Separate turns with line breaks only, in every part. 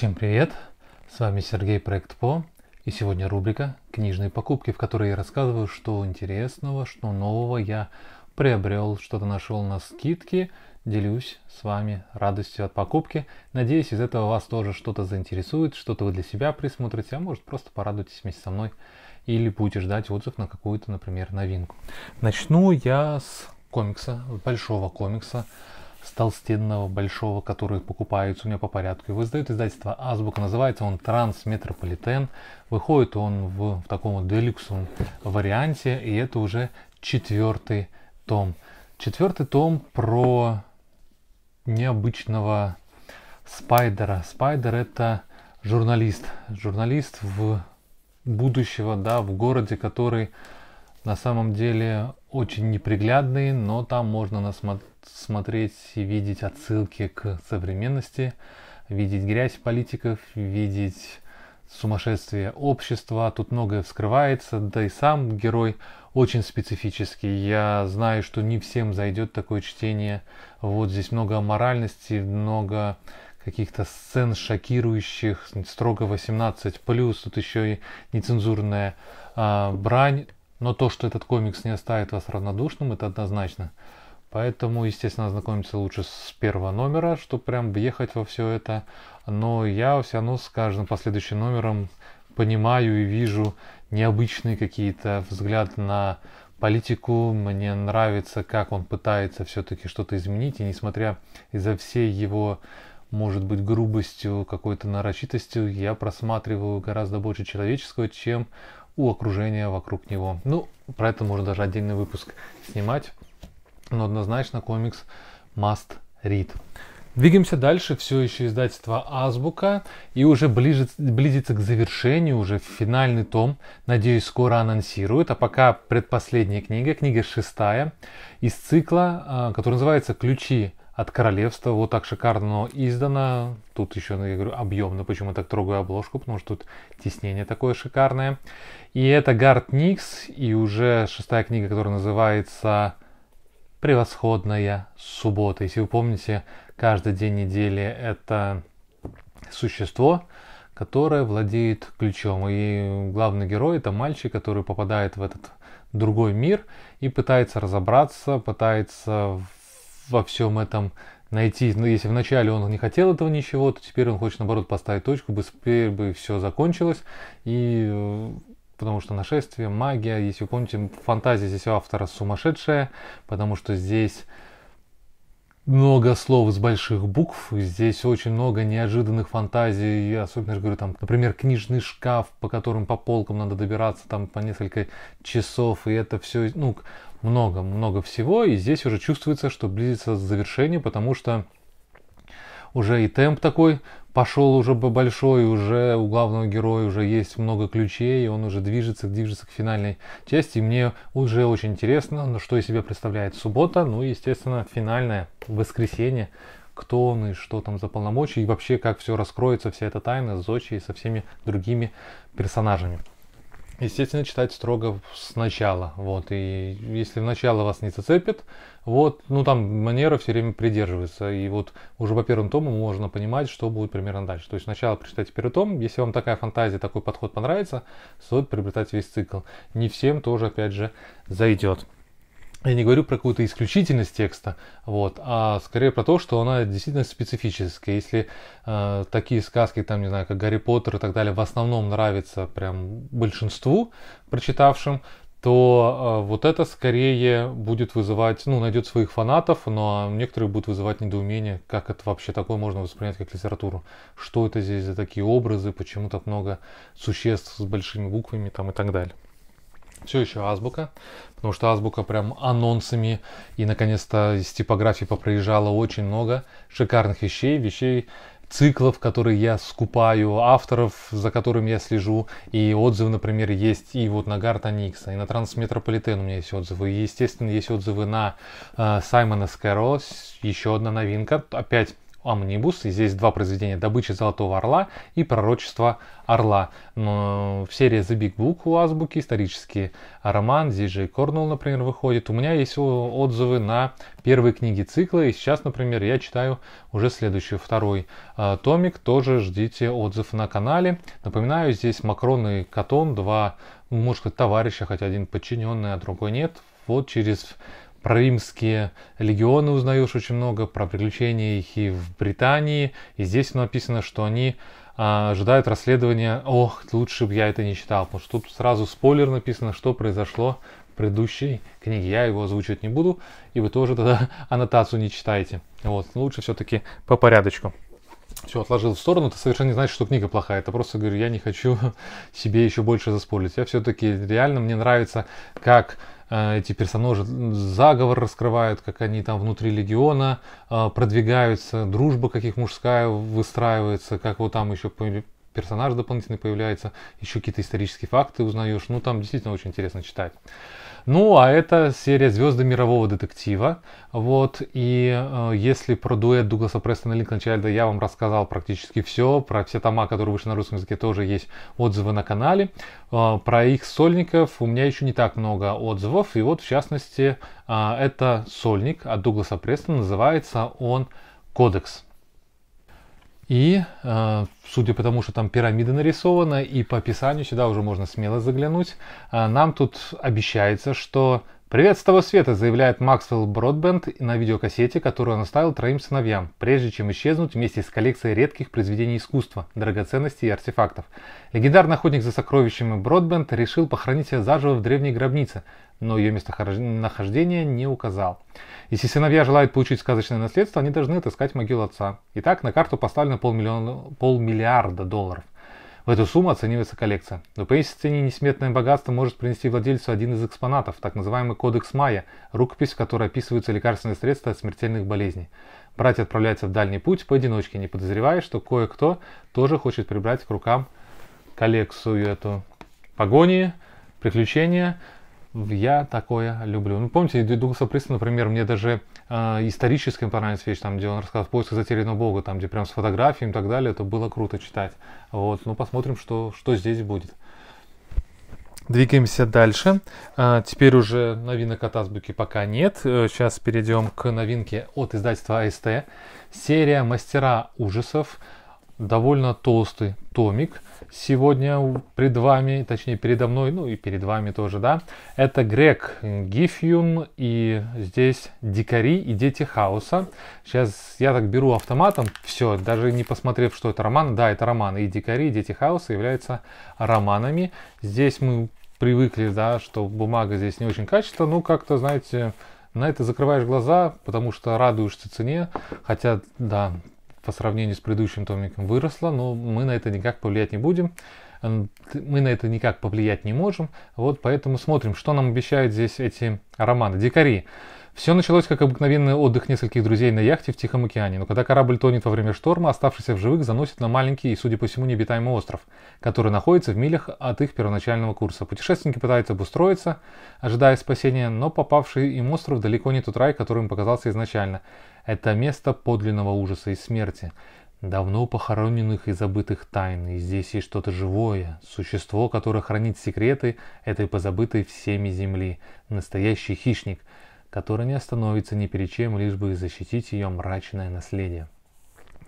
Всем привет! С вами Сергей Проект По и сегодня рубрика «Книжные покупки», в которой я рассказываю, что интересного, что нового я приобрел, что-то нашел на скидке, делюсь с вами радостью от покупки. Надеюсь, из этого вас тоже что-то заинтересует, что-то вы для себя присмотрите, а может просто порадуйтесь вместе со мной или будете ждать отзыв на какую-то, например, новинку. Начну я с комикса, большого комикса, с толстенного большого, которые покупаются у меня по порядку. Его издает издательство Азбука, называется он Трансметрополитен. Выходит он в, в таком вот делюксовом варианте, и это уже четвертый том. Четвертый том про необычного Спайдера. Спайдер это журналист. Журналист в будущего, да, в городе, который на самом деле очень неприглядные, но там можно насмотреть смотреть и видеть отсылки к современности, видеть грязь политиков, видеть сумасшествие общества, тут многое вскрывается, да и сам герой очень специфический. Я знаю, что не всем зайдет такое чтение. Вот здесь много моральности, много каких-то сцен шокирующих, строго 18+, плюс тут еще и нецензурная а, брань. Но то, что этот комикс не оставит вас равнодушным, это однозначно. Поэтому, естественно, ознакомиться лучше с первого номера, чтобы прям въехать во все это. Но я все равно с каждым последующим номером понимаю и вижу необычные какие-то взгляды на политику. Мне нравится, как он пытается все-таки что-то изменить. И несмотря из-за всей его, может быть, грубостью, какой-то нарочитостью, я просматриваю гораздо больше человеческого, чем у окружения вокруг него. Ну, про это можно даже отдельный выпуск снимать, но однозначно комикс must read. Двигаемся дальше, все еще издательство Азбука, и уже ближе близится к завершению, уже финальный том, надеюсь, скоро анонсируют, а пока предпоследняя книга, книга шестая, из цикла, а, который называется «Ключи от королевства вот так шикарно издано. Тут еще, я говорю, объемно. Почему я так трогаю обложку? Потому что тут теснение такое шикарное. И это Гард Никс. И уже шестая книга, которая называется «Превосходная суббота». Если вы помните, каждый день недели это существо, которое владеет ключом. И главный герой это мальчик, который попадает в этот другой мир и пытается разобраться, пытается во всем этом найти, но ну, если вначале он не хотел этого ничего, то теперь он хочет, наоборот, поставить точку, быстрее бы все закончилось, и э, потому что нашествие, магия, если вы помните, фантазия здесь у автора сумасшедшая, потому что здесь много слов с больших букв, здесь очень много неожиданных фантазий, я особенно же говорю, там, например, книжный шкаф, по которым по полкам надо добираться там по несколько часов, и это все, ну, много-много всего, и здесь уже чувствуется, что близится завершение, потому что уже и темп такой пошел уже большой, уже у главного героя уже есть много ключей, и он уже движется, движется к финальной части. И мне уже очень интересно, ну, что из себя представляет суббота, ну и, естественно, финальное воскресенье, кто он и что там за полномочия, и вообще как все раскроется, вся эта тайна с Зочи и со всеми другими персонажами естественно, читать строго сначала. Вот, и если начало вас не зацепит, вот, ну там манера все время придерживается. И вот уже по первому тому можно понимать, что будет примерно дальше. То есть сначала прочитайте первый том. Если вам такая фантазия, такой подход понравится, стоит приобретать весь цикл. Не всем тоже, опять же, зайдет я не говорю про какую-то исключительность текста, вот, а скорее про то, что она действительно специфическая. Если э, такие сказки, там, не знаю, как Гарри Поттер и так далее, в основном нравятся прям большинству прочитавшим, то э, вот это скорее будет вызывать, ну, найдет своих фанатов, но ну, а некоторые будут вызывать недоумение, как это вообще такое можно воспринять как литературу. Что это здесь за такие образы, почему так много существ с большими буквами там и так далее. Все еще азбука, потому что азбука прям анонсами и наконец-то из типографии попроезжало очень много шикарных вещей, вещей, циклов, которые я скупаю, авторов, за которыми я слежу, и отзывы, например, есть и вот на Гарта Никса, и на Трансметрополитен у меня есть отзывы, и, естественно, есть отзывы на э, Саймона Скэро, еще одна новинка, опять Амнибус. И здесь два произведения «Добыча золотого орла» и «Пророчество орла». Но в серии «The Big Book» у Азбуки, исторический роман, здесь же и Корнелл, например, выходит. У меня есть отзывы на первые книги цикла, и сейчас, например, я читаю уже следующий, второй э, томик. Тоже ждите отзыв на канале. Напоминаю, здесь Макрон и Катон, два, может быть, товарища, хотя один подчиненный, а другой нет. Вот через про римские легионы узнаешь очень много, про приключения их и в Британии. И здесь написано, что они а, ожидают расследования. Ох, лучше бы я это не читал, потому что тут сразу спойлер написано, что произошло в предыдущей книге. Я его озвучивать не буду, и вы тоже тогда аннотацию не читаете. Вот, лучше все-таки по порядочку все отложил в сторону, это совершенно не значит, что книга плохая. Это просто говорю, я не хочу себе еще больше заспорить. Я все-таки реально мне нравится, как э, эти персонажи заговор раскрывают, как они там внутри легиона э, продвигаются, дружба каких мужская выстраивается, как вот там еще персонаж дополнительный появляется, еще какие-то исторические факты узнаешь. Ну, там действительно очень интересно читать. Ну, а это серия «Звезды мирового детектива». Вот, и э, если про дуэт Дугласа Престона и Линкольна Линкольнчайлда я вам рассказал практически все, про все тома, которые вышли на русском языке, тоже есть отзывы на канале. Э, про их сольников у меня еще не так много отзывов, и вот, в частности, э, это сольник от Дугласа Престона, называется он «Кодекс». И а, судя по тому, что там пирамида нарисована, и по описанию сюда уже можно смело заглянуть, а, нам тут обещается, что «Привет с того света», — заявляет Максвелл Бродбенд на видеокассете, которую он оставил троим сыновьям, прежде чем исчезнуть вместе с коллекцией редких произведений искусства, драгоценностей и артефактов. Легендарный охотник за сокровищами Бродбенд решил похоронить себя заживо в древней гробнице, но ее местонахождение не указал. Если сыновья желают получить сказочное наследство, они должны отыскать могилу отца. Итак, на карту поставлено полмиллиона, полмиллиарда долларов. В эту сумму оценивается коллекция. Но по есть цене несметное богатство может принести владельцу один из экспонатов, так называемый кодекс Майя, рукопись, в которой описываются лекарственные средства от смертельных болезней. Братья отправляются в дальний путь поодиночке, не подозревая, что кое-кто тоже хочет прибрать к рукам коллекцию эту. Погони, приключения, я такое люблю. Ну, помните, Дугласа Приста, например, мне даже исторической а, историческим понравилась вещь, там, где он рассказал в поисках затерянного бога, там, где прям с фотографиями и так далее, это было круто читать. Вот, ну, посмотрим, что, что здесь будет. Двигаемся дальше. А, теперь уже новинок от Азбуки пока нет. Э, сейчас перейдем к новинке от издательства АСТ. Серия «Мастера ужасов» довольно толстый томик сегодня пред вами, точнее передо мной, ну и перед вами тоже, да. Это Грег Гифюн и здесь Дикари и Дети Хаоса. Сейчас я так беру автоматом, все, даже не посмотрев, что это роман. Да, это роман. И Дикари, и Дети Хаоса являются романами. Здесь мы привыкли, да, что бумага здесь не очень качественная, ну как-то, знаете, на это закрываешь глаза, потому что радуешься цене, хотя, да, по сравнению с предыдущим томиком выросла, но мы на это никак повлиять не будем мы на это никак повлиять не можем. Вот поэтому смотрим, что нам обещают здесь эти романы. Дикари. Все началось как обыкновенный отдых нескольких друзей на яхте в Тихом океане, но когда корабль тонет во время шторма, оставшихся в живых заносит на маленький и, судя по всему, необитаемый остров, который находится в милях от их первоначального курса. Путешественники пытаются обустроиться, ожидая спасения, но попавший им остров далеко не тот рай, который им показался изначально. Это место подлинного ужаса и смерти давно похороненных и забытых тайн, и здесь есть что-то живое, существо, которое хранит секреты этой позабытой всеми земли, настоящий хищник, который не остановится ни перед чем, лишь бы защитить ее мрачное наследие.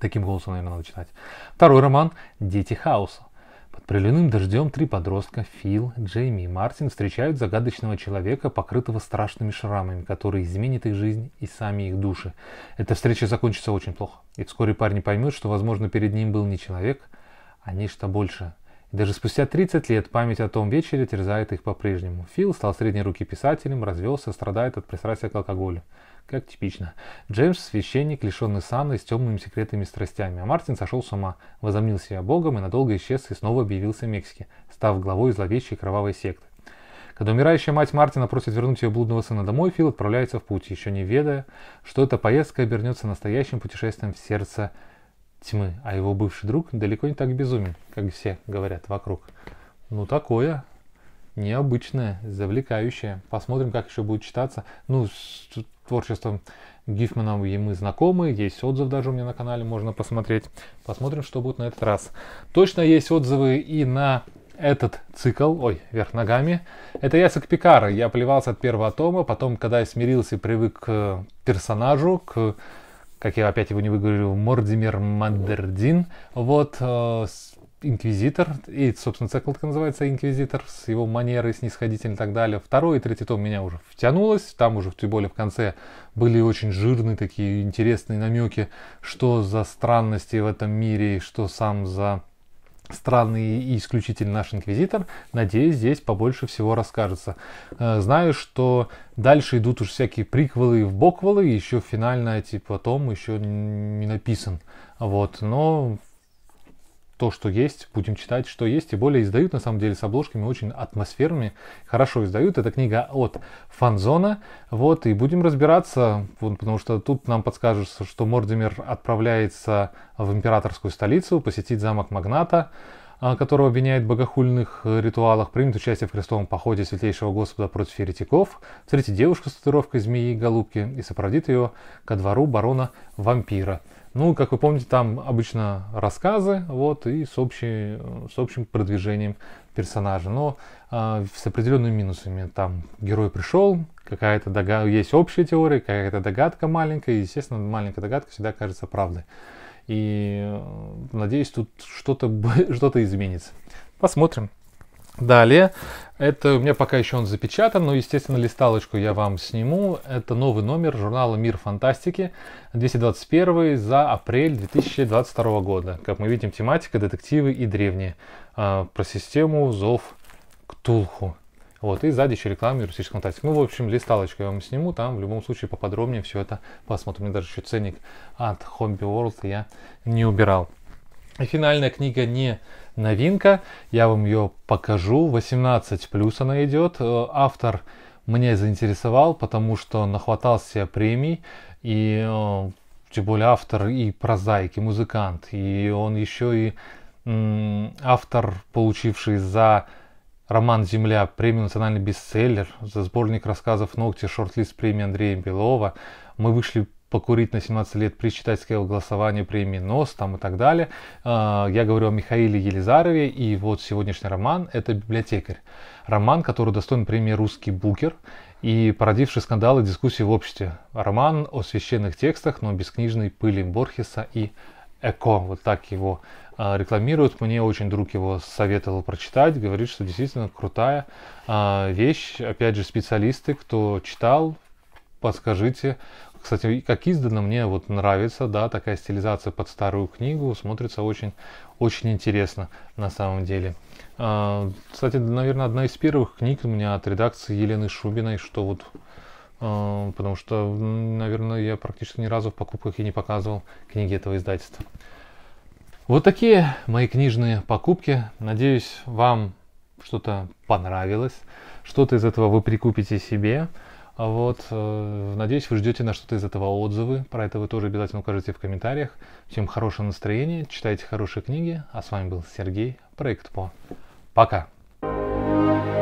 Таким голосом, наверное, надо читать. Второй роман «Дети хаоса». Под проливным дождем три подростка, Фил, Джейми и Мартин, встречают загадочного человека, покрытого страшными шрамами, который изменит их жизнь и сами их души. Эта встреча закончится очень плохо, и вскоре парни поймут, что, возможно, перед ним был не человек, а нечто большее. И даже спустя 30 лет память о том вечере терзает их по-прежнему. Фил стал средней руки писателем, развелся, страдает от пристрастия к алкоголю как типично. Джеймс – священник, лишенный сана и с темными секретами и страстями, а Мартин сошел с ума, возомнил себя богом и надолго исчез и снова объявился в Мексике, став главой зловещей кровавой секты. Когда умирающая мать Мартина просит вернуть ее блудного сына домой, Фил отправляется в путь, еще не ведая, что эта поездка обернется настоящим путешествием в сердце тьмы, а его бывший друг далеко не так безумен, как все говорят вокруг. Ну такое, необычное, завлекающее. Посмотрим, как еще будет читаться. Ну, творчеством Гифмана и мы знакомы. Есть отзыв даже у меня на канале, можно посмотреть. Посмотрим, что будет на этот раз. Точно есть отзывы и на этот цикл, ой, вверх ногами, это Ясик Пикара. Я плевался от первого тома, потом, когда я смирился и привык к персонажу, к, как я опять его не выговорил, Мордимер Мандердин, вот, э, Инквизитор, и, собственно, цикл называется Инквизитор, с его манерой снисходительной и так далее. Второй и третий том меня уже втянулось, там уже, тем более, в конце были очень жирные такие интересные намеки, что за странности в этом мире, и что сам за странный и исключительный наш инквизитор. Надеюсь, здесь побольше всего расскажется. Э, знаю, что дальше идут уж всякие приквелы и вбоквелы, еще финальная типа том еще не написан. Вот, но то, что есть, будем читать, что есть. И более издают, на самом деле, с обложками очень атмосферными, хорошо издают. Это книга от Фанзона. Вот, и будем разбираться, вот, потому что тут нам подскажется, что Мордимер отправляется в императорскую столицу, посетить замок Магната, а, которого обвиняет в богохульных э, ритуалах, примет участие в крестовом походе Святейшего Господа против еретиков, встретит девушку с татуировкой змеи и голубки и сопроводит ее ко двору барона-вампира. Ну, как вы помните, там обычно рассказы, вот, и с, общей, с общим продвижением персонажа, но э, с определенными минусами. Там герой пришел, какая-то догадка, есть общая теория, какая-то догадка маленькая, и, естественно, маленькая догадка всегда кажется правдой. И э, надеюсь, тут что-то что, -то, что -то изменится. Посмотрим. Далее, это у меня пока еще он запечатан, но, естественно, листалочку я вам сниму. Это новый номер журнала «Мир фантастики» 221 за апрель 2022 года. Как мы видим, тематика «Детективы и древние» а, про систему «Зов Ктулху». Вот, и сзади еще реклама юридической фантастики. Ну, в общем, листалочку я вам сниму, там в любом случае поподробнее все это посмотрим. Мне даже еще ценник от Hobby World я не убирал. И финальная книга не новинка, я вам ее покажу, 18 плюс она идет. Э, автор меня заинтересовал, потому что нахватался премий, и э, тем более автор и прозаик, и музыкант, и он еще и автор, получивший за роман «Земля» премию «Национальный бестселлер», за сборник рассказов «Ногти», шорт-лист премии Андрея Белова. Мы вышли покурить на 17 лет при читательском голосовании премии НОС там и так далее. А, я говорю о Михаиле Елизарове, и вот сегодняшний роман — это «Библиотекарь». Роман, который достоин премии «Русский букер» и породивший скандалы и дискуссии в обществе. Роман о священных текстах, но без книжной пыли Борхеса и Эко, вот так его а, рекламируют. Мне очень друг его советовал прочитать, говорит, что действительно крутая а, вещь. Опять же, специалисты, кто читал, подскажите, кстати, как издано, мне вот нравится, да, такая стилизация под старую книгу, смотрится очень, очень интересно на самом деле. А, кстати, наверное, одна из первых книг у меня от редакции Елены Шубиной, что вот а, потому что, наверное, я практически ни разу в покупках и не показывал книги этого издательства. Вот такие мои книжные покупки. Надеюсь, вам что-то понравилось, что-то из этого вы прикупите себе. А вот, э, надеюсь, вы ждете на что-то из этого отзывы. Про это вы тоже обязательно укажите в комментариях. Всем хорошего настроения, читайте хорошие книги. А с вами был Сергей, проект ПО. Пока! thank you